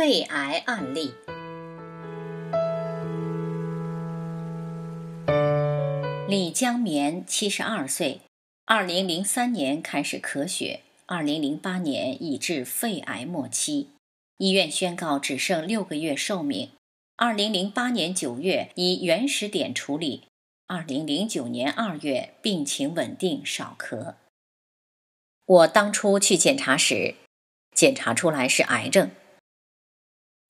肺癌案例：李江棉，七十二岁，二零零三年开始咳血，二零零八年已至肺癌末期，医院宣告只剩六个月寿命。二零零八年九月以原始点处理，二零零九年二月病情稳定，少咳。我当初去检查时，检查出来是癌症。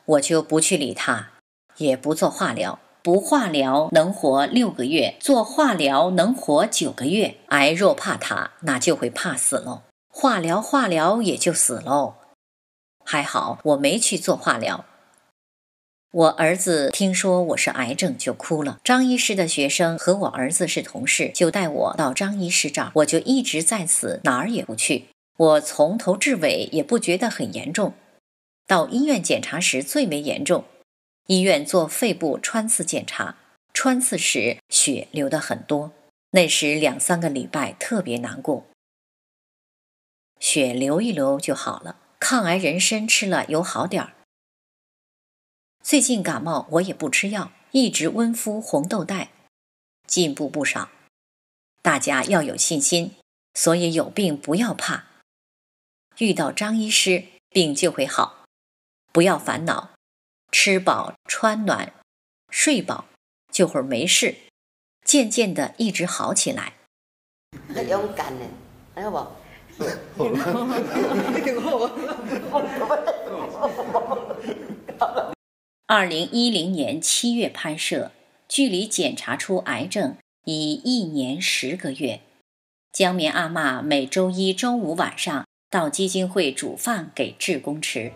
我就不去理他，也不做化疗。不化疗能活六个月，做化疗能活九个月。癌若怕他，那就会怕死喽。化疗化疗也就死喽。还好我没去做化疗。我儿子听说我是癌症就哭了。张医师的学生和我儿子是同事，就带我到张医师这儿。我就一直在死哪儿也不去。我从头至尾也不觉得很严重。到医院检查时最为严重，医院做肺部穿刺检查，穿刺时血流得很多，那时两三个礼拜特别难过，血流一流就好了。抗癌人参吃了有好点儿。最近感冒我也不吃药，一直温敷红豆袋，进步不少。大家要有信心，所以有病不要怕，遇到张医师病就会好。不要烦恼，吃饱穿暖，睡饱就会没事，渐渐的一直好起来。你勇敢呢，二零一零年七月拍摄，距离检查出癌症已一年十个月。江棉阿嬷每周一、周五晚上到基金会煮饭给志工吃。